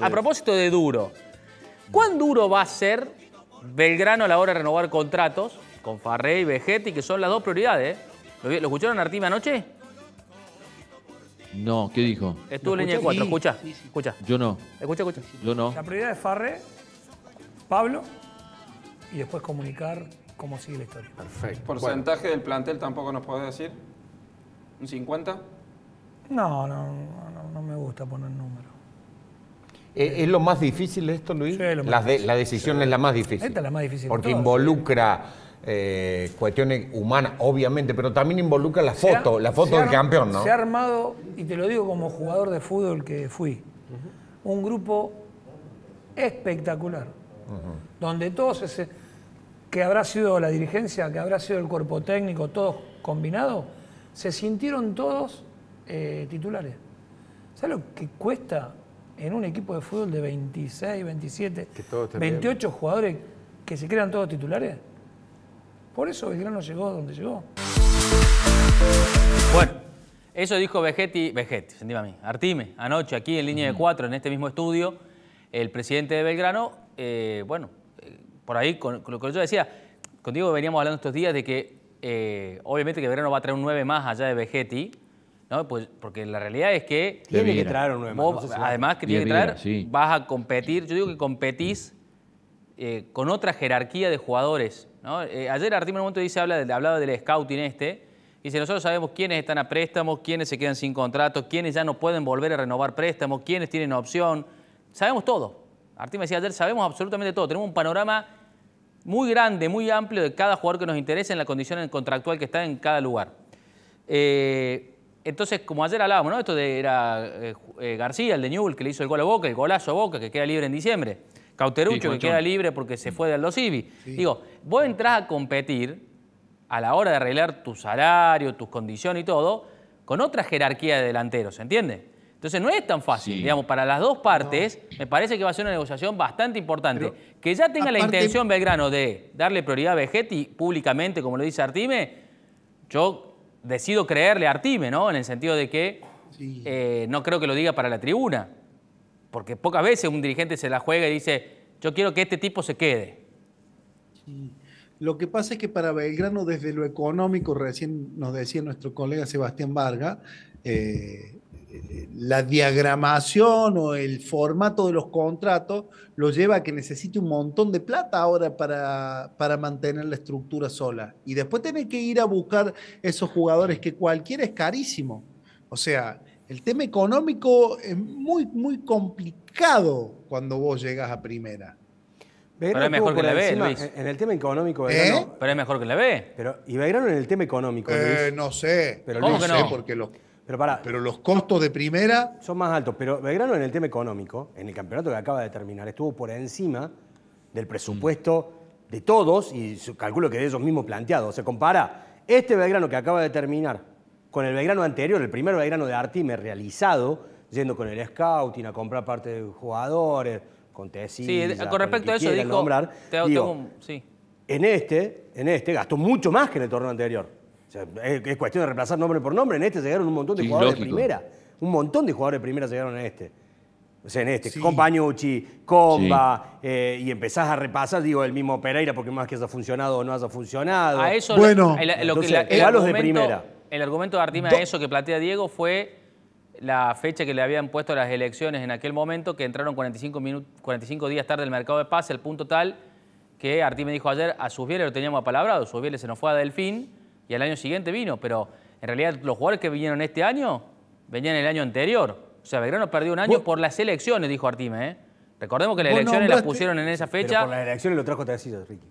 A propósito de duro, ¿cuán duro va a ser Belgrano a la hora de renovar contratos con Farré y Vegetti, que son las dos prioridades? Eh? ¿Lo, escucharon Artime anoche? No, ¿qué dijo? Estuvo en línea 4, escucha, escucha. Yo no. Escucha, escucha. Yo no. La prioridad es Farré, Pablo, y después comunicar cómo sigue la historia. Perfecto. ¿Porcentaje del plantel tampoco nos podés decir? ¿Un 50? no, no, no me gusta poner números. Eh, ¿Es lo más difícil esto, Luis? la, decisión es la más difícil. Esta es la más difícil. Porque involucra eh, cuestiones humanas, obviamente, pero también involucra la foto, la foto del campeón, ¿no? Se ha armado, y te lo digo como jugador de fútbol que fui, un grupo espectacular, donde todos ese, que habrá sido la dirigencia, que habrá sido el cuerpo técnico, todos combinados, se sintieron todos eh, titulares. ¿Sabes lo que cuesta en un equipo de fútbol de 26, 27, 28 jugadores que se crean todos titulares? Por eso Belgrano llegó donde llegó. Bueno, eso dijo Vegetti, Vegetti, sentí Artime, anoche aquí en línea de cuatro, en este mismo estudio, el presidente de Belgrano, eh, bueno, eh, por ahí con, lo que yo decía, contigo veníamos hablando estos días de que eh, obviamente que Belgrano va a traer un 9 más allá de Vegetti, pues, porque la realidad es que... Tiene que traer un Además que tiene que traer, vas a competir, yo digo que competís eh, con otra jerarquía de jugadores. Eh, ayer Artime en un momento dice, hablaba del scouting este, dice, nosotros sabemos quiénes están a préstamo, quiénes se quedan sin contrato, quiénes ya no pueden volver a renovar préstamo, quiénes tienen opción, sabemos todo. me decía ayer, sabemos absolutamente todo, tenemos un panorama muy grande, muy amplio de cada jugador que nos interesa en la condición contractual que está en cada lugar. Eh, entonces, como ayer hablábamos, ¿no? Esto de, era eh, eh, García, el de Newell, que le hizo el gol a Boca, el golazo a Boca, que queda libre en diciembre. Cauterucho, que queda libre porque se fue de Aldo Civi. Digo, vos entrás a competir a la hora de arreglar tu salario, tus condiciones y todo, con otra jerarquía de delanteros, ¿entiendes? Entonces no es tan fácil, digamos, para las dos partes, me parece que va a ser una negociación bastante importante. que ya tenga la intención Belgrano de darle prioridad a Vegetti públicamente, como lo dice Artime, yo decido creerle a Artime, ¿no? En el sentido de que eh, no creo que lo diga para la tribuna. Porque pocas veces un dirigente se la juega y dice, yo quiero que este tipo se quede. Lo que pasa es que para Belgrano, desde lo económico, recién nos decía nuestro colega Sebastián Varga, eh, la diagramación o el formato de los contratos lo lleva a que necesite un montón de plata ahora para, para mantener la estructura sola. Y después tiene que ir a buscar esos jugadores que cualquiera es carísimo. O sea, el tema económico es muy, muy complicado cuando vos llegas a primera. Pero es mejor que la B, En el tema económico, ¿Eh? Pero es mejor que la B. Pero, a ir en el tema económico, Eh, no sé. Pero, no? Sé porque los pero, los costos de primera... Son más altos, pero Belgrano en el tema económico, en el campeonato que acaba de terminar, estuvo por encima del presupuesto de todos y calculo que de ellos mismos planteados. Se compara este Belgrano que acaba de terminar con el Belgrano anterior, el primer Belgrano de Artime realizado, yendo con el scouting a comprar parte de jugadores, con tesis. Sí, con respecto a eso dijo, te, en este, en este gastó mucho más que en el torneo anterior es, cuestión de reemplazar nombre por nombre. En este llegaron un montón de jugadores de primera. Un montón de jugadores de primera llegaron en este. O sea, en este, sí. Compañucci, Comba, eh, y empezás a repasar, digo, el mismo Pereira, porque más que haya funcionado o no haya funcionado. A eso, bueno, el, argumento, de primera. El argumento de Artime a eso que plantea Diego fue la fecha que le habían puesto las elecciones en aquel momento, que entraron 45, minutos, 45 días tarde del mercado de paz, el punto tal que Artime dijo ayer, a Susbieles lo teníamos apalabrado, Susbieles se nos fue a Delfín, y al año siguiente vino, pero en realidad los jugadores que vinieron este año venían el año anterior. O sea, Belgrano perdió un año por las elecciones, dijo Artime. ¿eh? Recordemos que las elecciones las pusieron en esa fecha. por las elecciones lo trajo Ricky.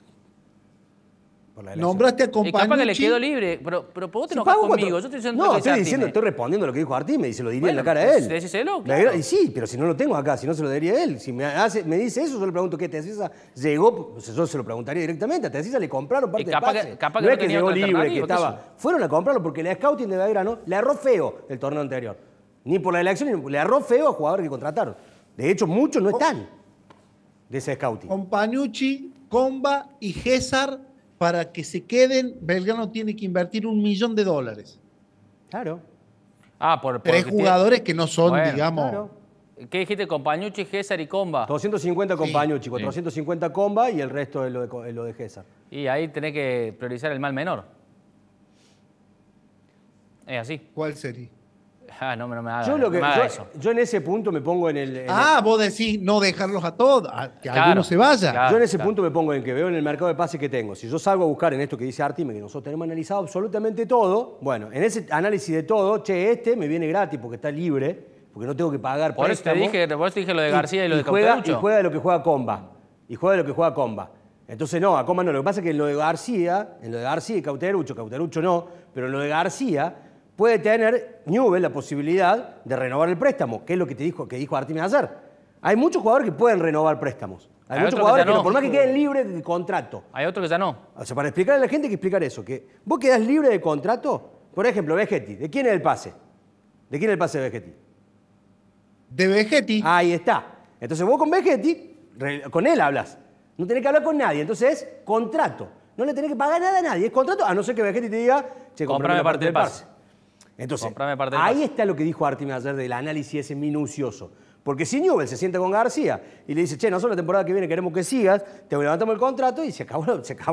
Nombraste a Compañucci. Eh, capaz que le quedó libre, pero, pero vos te enojas conmigo. Yo no, estoy diciendo, estoy respondiendo lo que dijo Artime me dice lo diría en la cara a él. Pues, y sí, pero si no lo tengo acá, si no se lo diría a él. Si me, hace, me dice eso, yo le pregunto qué Tecisa llegó, pues, yo se lo preguntaría directamente. A Tecisa le compraron eh, parte de pase. Que, capaz no que no es que llegó libre, que estaba. Fueron a comprarlo porque la scouting de no le erró feo el torneo anterior. Ni por la elección, le erró feo a jugadores que contrataron. De hecho, muchos no oh. están de ese scouting. Compañucci, Comba y César para que se queden, Belgrano tiene que invertir un millón de dólares. Claro. Ah, por, Tres jugadores que no son, digamos. ¿Qué dijiste? Compañucci, César y Comba. 250 Compañucci, 450 Comba y el resto lo de, es lo de Y ahí tenés que priorizar el mal menor. Es así. ¿Cuál sería? Ah, no, me yo, yo, en ese punto me pongo en el. ah, vos decís no dejarlos a todos, que alguno se vaya. yo en ese punto me pongo en que veo en el mercado de pases que tengo. Si yo salgo a buscar en esto que dice Artime, que nosotros tenemos analizado absolutamente todo, bueno, en ese análisis de todo, che, este me viene gratis porque está libre, porque no tengo que pagar por eso. por eso te dije lo de García y, lo de juega, Y juega de lo que juega Comba. Y juega de lo que juega Comba. Entonces, no, a Comba no. Lo que pasa es que en lo de García, en lo de García y Cauterucho, Cauterucho no, pero en lo de García puede tener Newell la posibilidad de renovar el préstamo, que es lo que te dijo, que dijo Artime ayer. Hay muchos jugadores que pueden renovar préstamos. Hay, muchos jugadores que, no. por más que queden libres de contrato. Hay otros que ya no. O sea, para explicarle a la gente hay que explicar eso, que vos quedás libre de contrato, por ejemplo, Vegetti, ¿de quién es el pase? ¿De quién es el pase de Vegetti? De Vegetti. Ahí está. Entonces vos con Vegetti, con él hablas. No tenés que hablar con nadie, entonces es contrato. No le tenés que pagar nada a nadie, es contrato, a no ser que Vegetti te diga, che, comprame parte del pase. Entonces, ahí está lo que dijo Artime ayer del análisis ese minucioso. Porque si Newell se sienta con García y le dice, che, nosotros la temporada que viene queremos que sigas, te levantamos el contrato y se acabó,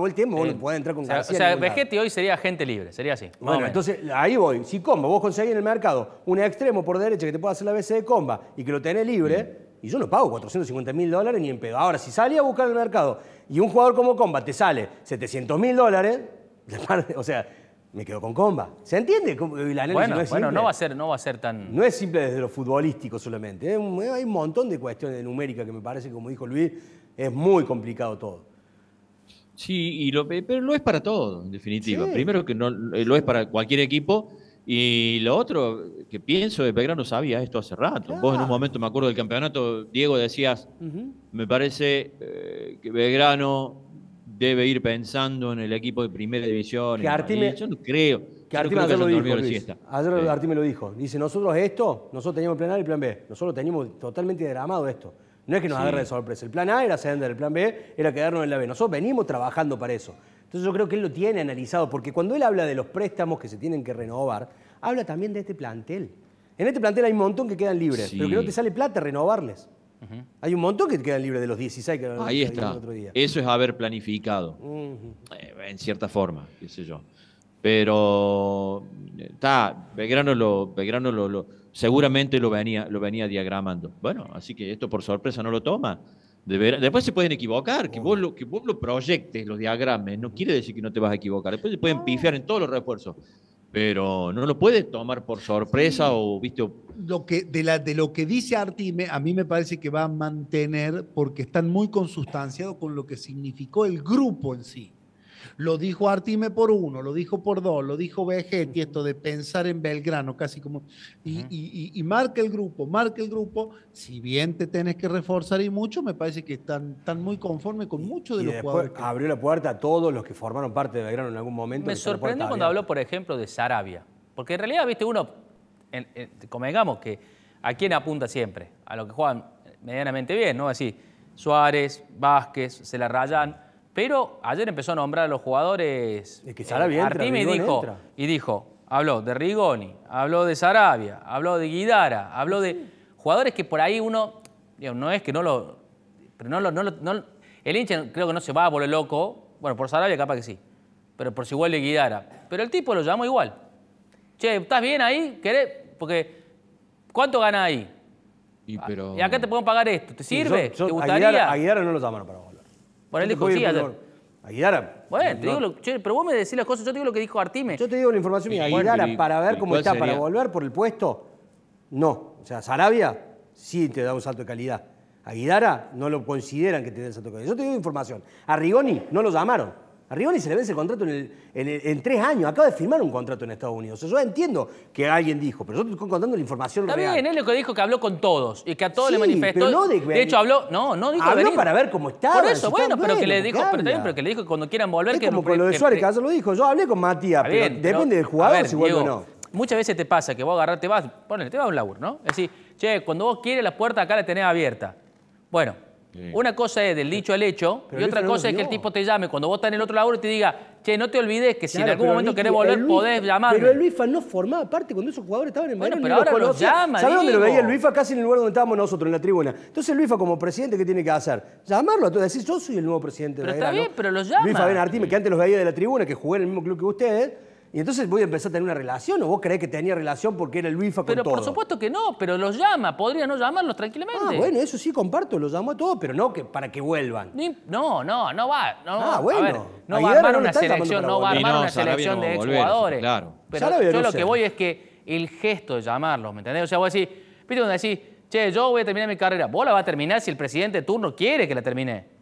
el tiempo, no podés entrar con García. O sea, Vegetti este hoy sería gente libre, sería así. Bueno, entonces ahí voy. Si Comba, vos conseguís en el mercado un extremo por derecha que te pueda hacer la BC de Comba y que lo tenés libre, mm. y yo no pago 450 mil dólares ni en pedo. Ahora, si salí a buscar el mercado y un jugador como Comba te sale 700 mil dólares, o sea, me quedo con Comba. ¿Se entiende? bueno, no va, a ser, no va a ser tan... No es simple desde lo futbolístico solamente. ¿eh? Hay un montón de cuestiones de numérica que me parece, como dijo Luis, es muy complicado todo. Sí, eh, pero lo es para todo, en definitiva. Primero que no, eh, lo es para cualquier equipo. Y lo otro que pienso de Belgrano sabía esto hace rato. Vos en un momento, me acuerdo del campeonato, Diego, decías, me parece que Belgrano debe ir pensando en el equipo de primera división. yo no creo. Que no lo dijo, Ayer lo dijo. Dice, nosotros esto, nosotros teníamos el plan A y el plan B. Nosotros teníamos totalmente dramado esto. No es que nos agarre de sorpresa. El plan A era ascender, el plan B era quedarnos en la B. Nosotros venimos trabajando para eso. Entonces yo creo que él lo tiene analizado, porque cuando él habla de los préstamos que se tienen que renovar, habla también de este plantel. En este plantel hay un montón que quedan libres, pero que no te sale plata renovarles. Hay un montón que queda libre de los 16 que Ahí está. Otro día. Eso es haber planificado, eh, en cierta forma, qué sé yo. Pero está, eh, Belgrano lo, lo, seguramente lo venía, lo venía diagramando. Bueno, así que esto por sorpresa no lo toma. De ver, después se pueden equivocar, que vos, lo, que vos lo proyectes, los diagrames, no quiere decir que no te vas a equivocar. Después se pueden pifiar en todos los refuerzos pero no lo puede tomar por sorpresa o viste lo que de de lo que dice Artime a mí me parece que va a mantener porque están muy consustanciados con lo que significó el grupo en sí lo dijo Artime por uno, lo dijo por dos, lo dijo Vegetti, esto de pensar en Belgrano, casi como. Y, marca el grupo, marca el grupo. Si bien te tenés que reforzar y mucho, me parece que están, muy conformes con muchos de los jugadores. Que... Abrió la puerta a todos los que formaron parte de Belgrano en algún momento. Me sorprendió cuando habló, por ejemplo, de Sarabia. Porque en realidad, viste, uno, como digamos que a quién apunta siempre, a lo que juegan medianamente bien, ¿no? Así, Suárez, Vázquez, se la pero ayer empezó a nombrar a los jugadores. Es que Sarabia eh, dijo, y dijo, habló de Rigoni, habló de Sarabia, habló de Guidara, habló de jugadores que por ahí uno, no es que no lo, pero el hincha creo que no se va por el loco, bueno, por Sarabia capaz que sí, pero por si vuelve Guidara. Pero el tipo lo llamó igual. Che, ¿estás bien ahí? ¿Querés? Porque, ¿cuánto gana ahí? Y, pero... Ah, y acá te pueden pagar esto, ¿te sirve? ¿Te gustaría? A Guidara, a Guidara no lo llamaron para vos. Por él dijo sí Aguidara. Bueno, te digo lo, pero vos me decís las cosas, yo te digo lo que dijo Artime. Yo te digo la información mía. para ver cómo está, para volver por el puesto, no. O sea, Sarabia sí te da un salto de calidad. Aguidara no lo consideran que te dé un salto de calidad. Yo te digo información. A Rigoni no lo llamaron. A Rigoni se le vence el contrato en, tres años. Acaba de firmar un contrato en Estados Unidos. Yo entiendo que alguien dijo, pero yo te estoy contando la información Está real. Bien, él lo que dijo que habló con todos y que a todos le manifestó. Pero no de, de, hecho, habló. No, no dijo. Habló para ver cómo está. Por eso, bueno, pero, que le dijo, pero, pero que le dijo que cuando quieran volver. Es que como con lo de Suárez, que, eso lo dijo. Yo hablé con Matías, pero depende del jugador si vuelve o no. Muchas veces te pasa que vos agarrás, te vas, ponele, te vas a un laburo, ¿no? Es decir, che, cuando vos quieres la puerta acá la tenés abierta. Bueno, una cosa es del dicho al hecho y otra cosa es que el tipo te llame cuando vos estás en el otro lado y te diga, che, no te olvides que si en algún momento querés volver podés llamar Pero el Luifa no formaba parte cuando esos jugadores estaban en bueno, pero ahora los llama, ¿Sabes dónde lo veía el Luifa? Casi en el lugar donde estábamos nosotros, en la tribuna. Entonces el Luifa como presidente, ¿qué tiene que hacer? Llamarlo a todos, decir, yo soy el nuevo presidente de pero está bien, pero los llama. Luifa Artime, que antes los veía de la tribuna, que jugué en el mismo club que ustedes y entonces voy a empezar a tener una relación, o vos creés que tenía relación porque era el Luifa con Pero por supuesto que no, pero los llama, podría no llamarlos tranquilamente. Ah, bueno, eso sí comparto, los llamo a todos, pero no que para que vuelvan. no, no, no va. ah, bueno. no, va a armar una selección, no va a una selección de exjugadores. Claro. Pero yo lo que voy es que el gesto de llamarlos, ¿me entendés? O sea, vos decís, viste cuando decís, che, yo voy a terminar mi carrera, vos la vas a terminar si el presidente de turno quiere que la termine.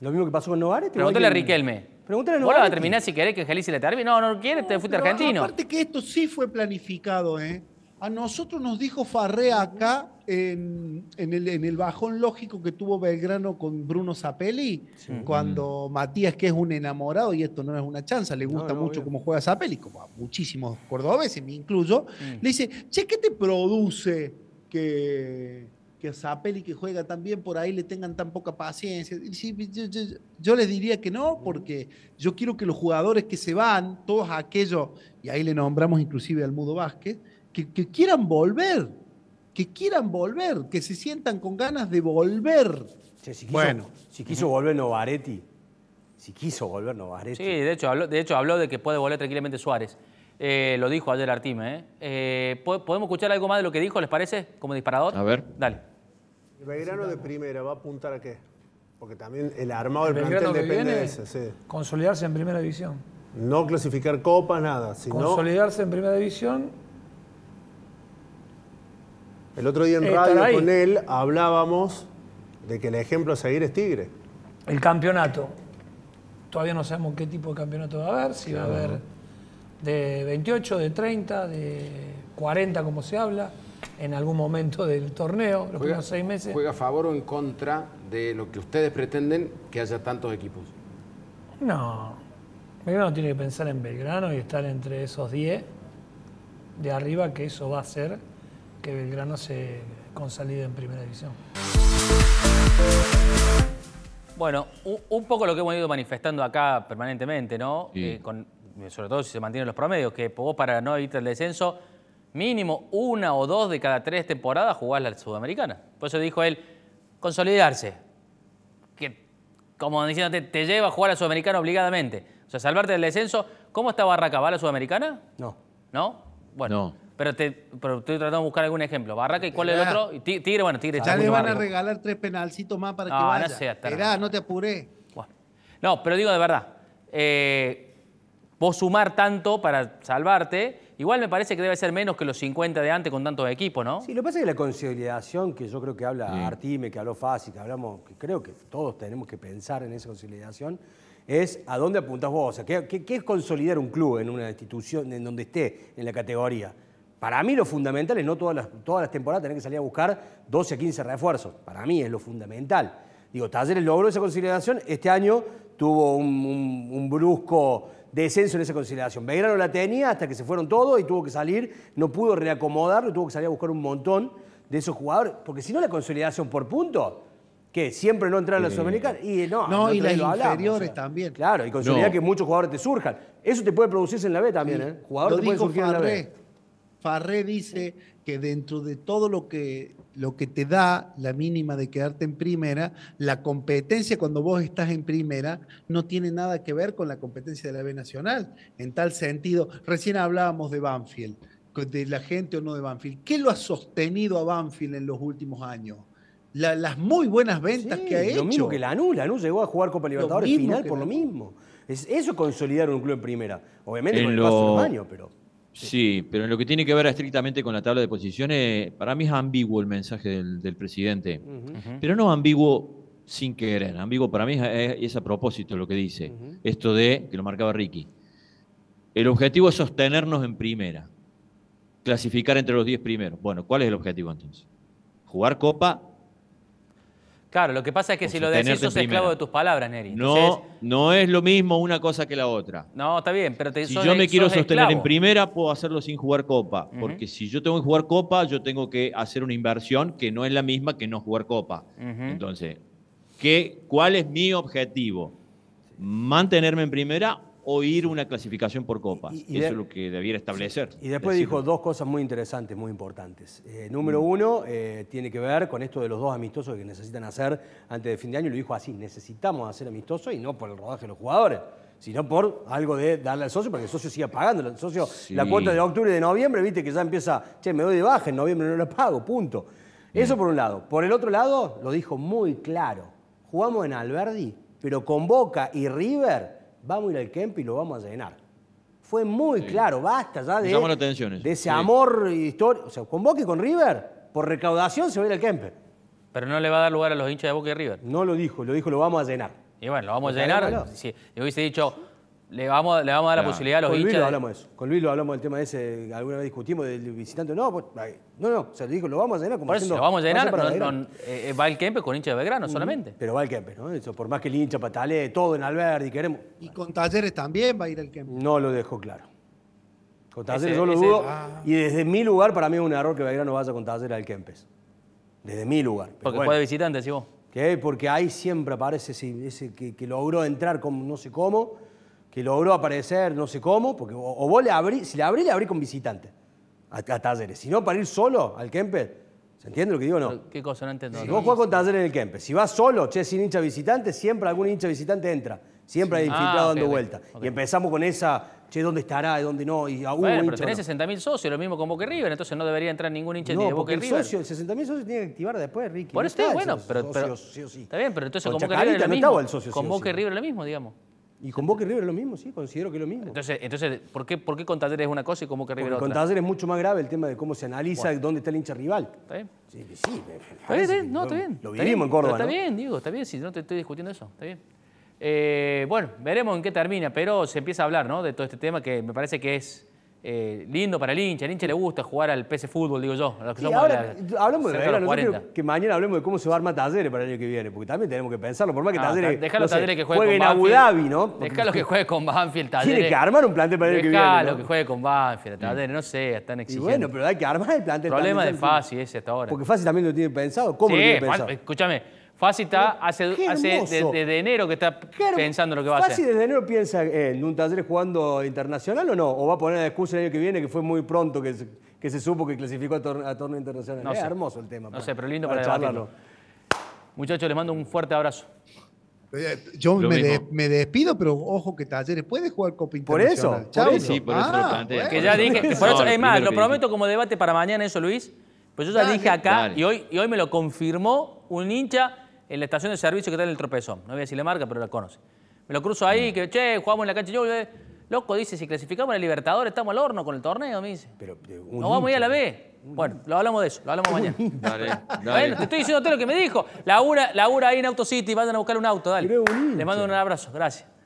Lo mismo que pasó con Novares. Pregúntale a Riquelme. Pregúntale ¿Vos a terminar si querés que se le termine? No, no quiere, te fuiste argentino. Aparte que esto sí fue planificado, ¿eh? A nosotros nos dijo Farré acá, en, el, en, bajón lógico que tuvo Belgrano con Bruno Zapelli, cuando Matías, que es un enamorado, y esto no es una chanza, le gusta mucho cómo juega Zapelli, como a muchísimos cordobeses, me incluyo, le dice, che, ¿qué te produce que, que Zapelli que juega tan bien por ahí le tengan tan poca paciencia. Yo, yo, yo, les diría que no, porque yo quiero que los jugadores que se van, todos aquellos, y ahí le nombramos inclusive al Mudo Vázquez, que, quieran volver, que quieran volver, que se sientan con ganas de volver. bueno, si quiso volver Novaretti, si quiso volver Novaretti. Sí, de hecho, de hecho habló de que puede volver tranquilamente Suárez. Eh, lo dijo ayer Artime. ¿eh? Eh, podemos escuchar algo más de lo que dijo, les parece? Como disparador. A ver. Dale. ¿El Belgrano de primera va a apuntar a qué? Porque también el armado del plantel depende de eso. Sí. Consolidarse en primera división. No clasificar copa nada. Consolidarse en primera división. El otro día en radio con él hablábamos de que el ejemplo a seguir es Tigre. El campeonato. Todavía no sabemos qué tipo de campeonato va a haber, si va a haber de 28, de 30, de 40 como se habla, en algún momento del torneo, los primeros seis meses. ¿Juega a favor o en contra de lo que ustedes pretenden que haya tantos equipos? No, Belgrano tiene que pensar en Belgrano y estar entre esos 10 de arriba, que eso va a hacer que Belgrano se consolide en primera división. Bueno, un poco lo que hemos ido manifestando acá permanentemente, ¿no? Eh, eh, sobre todo si se mantienen los promedios, que vos para no evitar el descenso, mínimo una o dos de cada tres temporadas jugás la Sudamericana. Por eso dijo él, consolidarse, que como diciéndote, te lleva a jugar a la Sudamericana obligadamente. O sea, salvarte del descenso. ¿Cómo está Barraca? ¿Va a la Sudamericana? No. ¿No? Bueno. Pero, te, estoy tratando de buscar algún ejemplo. Barraca y cuál es el otro. tigre, bueno, Tigre. Ya le van a regalar tres penalcitos más para que vaya. No, no te apuré. No, pero digo de verdad. Eh, vos sumar tanto para salvarte, igual me parece que debe ser menos que los 50 de antes con tantos equipos, ¿no? Sí, lo que pasa es que la consolidación que yo creo que habla Artime, que habló Fácil, que hablamos, que creo que todos tenemos que pensar en esa consolidación, es a dónde apuntás vos. O sea, ¿qué, es consolidar un club en una institución en donde esté, en la categoría? Para mí lo fundamental es no todas las, temporadas tener que salir a buscar 12 a 15 refuerzos. Para mí es lo fundamental. Digo, Talleres logró esa consolidación. Este año tuvo un brusco descenso en esa consideración. Belgrano la tenía hasta que se fueron todos y tuvo que salir, no pudo reacomodarlo, tuvo que salir a buscar un montón de esos jugadores, porque si no la consolidación por punto, que siempre no entraron los sudamericanos y no, no y las inferiores también. Claro, y consolidar que muchos jugadores te surjan. Eso te puede producirse en la B también, ¿eh? Jugadores te pueden surgir en la B. Farré dice que dentro de todo lo que, lo que te da la mínima de quedarte en primera, la competencia cuando vos estás en primera no tiene nada que ver con la competencia de la B Nacional. En tal sentido, recién hablábamos de Banfield, de la gente o no de Banfield. ¿Qué lo ha sostenido a Banfield en los últimos años? las muy buenas ventas que ha hecho. Lo mismo que la Anula, ¿no? Llegó a jugar Copa Libertadores final por lo mismo. Es, eso consolidar un club en primera. Obviamente en con el paso del los pero. Sí, pero en lo que tiene que ver estrictamente con la tabla de posiciones, para mí es ambiguo el mensaje del, presidente. Pero no ambiguo sin querer. Ambiguo para mí es, a propósito lo que dice. Esto de, que lo marcaba Ricky, el objetivo es sostenernos en primera, clasificar entre los 10 primeros. Bueno, ¿cuál es el objetivo entonces? ¿Jugar Copa Claro, lo que pasa es que si lo decís, sos esclavo de tus palabras, Neri. No, no es lo mismo una cosa que la otra. No, está bien, pero te Si yo me quiero sostener en primera, puedo hacerlo sin jugar copa. Porque si yo tengo que jugar copa, yo tengo que hacer una inversión que no es la misma que no jugar copa. Entonces, ¿qué, ¿cuál es mi objetivo? ¿Mantenerme en primera o ir una clasificación por copas. Eso es lo que debiera establecer. Y después dijo dos cosas muy interesantes, muy importantes. Eh, mm. número uno, eh, tiene que ver con esto de los dos amistosos que necesitan hacer antes de fin de año. Y lo dijo así, necesitamos hacer amistosos y no por el rodaje de los jugadores sino por algo de darle al socio porque el socio siga pagando. El socio, la cuota de octubre y de noviembre, viste que ya empieza, che, me doy de baja, en noviembre no la pago, punto. Eso por un lado. Por el otro lado, lo dijo muy claro, jugamos en Alberdi, pero con Boca y River vamos a ir al camp y lo vamos a llenar. Fue muy claro, basta ya de, de ese amor amor historia O sea, con y con River, por recaudación se va a ir al camp. Pero no le va a dar lugar a los hinchas de Boca y River. No lo dijo, lo dijo, lo vamos a llenar. Y bueno, lo vamos a llenar. Si, si hubiese dicho, le vamos, le vamos a dar la posibilidad a los con hinchas. Luis lo hablamos eso. Con Luis lo hablamos del tema ese, alguna vez discutimos del visitante. No, pues, no, no, se lo dijo, lo vamos a llenar como Por eso, lo vamos a llenar, no, va el Kempes con hincha de Belgrano mm, solamente. Pero va el Kempes, ¿no? por más que el hincha patalee todo en Alberdi, queremos. Y con Talleres también va a ir el Kempes. No lo dejo claro. Con Talleres yo lo dudo. Ah. Y desde mi lugar, para mí es un error que Belgrano vaya con Talleres al Kempes. Desde mi lugar. Porque fue puede visitante, sí vos. ¿Qué? Porque ahí siempre aparece ese, que, que logró entrar como no sé cómo que logró aparecer no sé cómo, porque o, vos le abrí, si le abrí, le abrí con visitante a, Talleres. Si no, para ir solo al Kempes, ¿se entiende lo que digo o no? ¿Qué cosa? No entiendo. Si vos jugás con Talleres en el Kempes, si vas solo, che, sin hincha visitante, siempre algún hincha visitante entra. Siempre hay infiltrado ah, dando vuelta. Y empezamos con esa, che, ¿dónde estará? ¿Dónde no? Y aún ah, bueno, pero tenés 60.000 socios, lo mismo con Boca River, entonces no debería entrar ningún hincha de Boca el River. Socio, el 60.000 socios tiene que activar después, Ricky. está, bueno, pero, Está bien, pero entonces con, con Boca River El socio, con Boca River lo mismo, digamos. Y con Boca y River es lo mismo, sí, considero que es lo mismo. Entonces, entonces ¿por, qué, ¿por qué con es una cosa y con Boca y River otra? Con es mucho más grave el tema de cómo se analiza dónde está el hincha rival. Está bien. Sí, sí. Está bien, no, está bien. Lo vivimos en Córdoba, Está bien, digo está bien, si no te estoy discutiendo eso, está bien. Eh, bueno, veremos en qué termina, pero se empieza a hablar ¿no? de todo este tema que me parece que es eh, lindo para el hincha. El hincha le gusta jugar al PC Fútbol, digo yo. Los ahora, hablemos de, la, que mañana hablemos de cómo se va a armar Talleres para el año que viene, porque también tenemos que pensarlo. Por más que ah, Tadere. Talleres, que juegue, con en Abu Dhabi, ¿no? los que juegue con Banfield, Talleres. Tiene que armar un plantel para el año que viene. dejalo ¿no? que juegue con Banfield, mm. Talleres, no sé, están exigiendo. Y bueno, pero hay que armar el plantel. Problema de fácil ese hasta ahora. Porque fácil también lo tiene pensado. ¿Cómo lo tiene pensado? Escúchame, Fácil está hace, desde, enero que está pensando lo que va a hacer. ¿Fácil desde enero piensa en un taller jugando internacional o no? ¿O va a poner la excusa el año que viene que fue muy pronto que se, supo que clasificó a, torneo internacional? No es hermoso el tema. No sé, pero lindo para, debatirlo Muchachos, les mando un fuerte abrazo. Eh, yo me, despido, pero ojo que Talleres puede jugar Copa Internacional. Por eso, Sí, por eso ah, por eso, es más, lo prometo como debate para mañana eso, Luis. Pues yo ya dije acá, y hoy, y hoy me lo confirmó un hincha en la estación de servicio que está en el tropezón. No voy a decirle marca, pero la conoce. Me lo cruzo ahí, mm. que che, jugamos en la cancha. Yo, eh, loco, dice, si clasificamos en el Libertador, estamos al horno con el torneo, me dice. Pero, eh, no vamos a ir a la B. Bueno, lo hablamos de eso, lo hablamos mañana. Dale, te estoy diciendo todo lo que me dijo. Laura, Laura ahí en Auto City, vayan a buscar un auto, dale. Le mando un abrazo, gracias.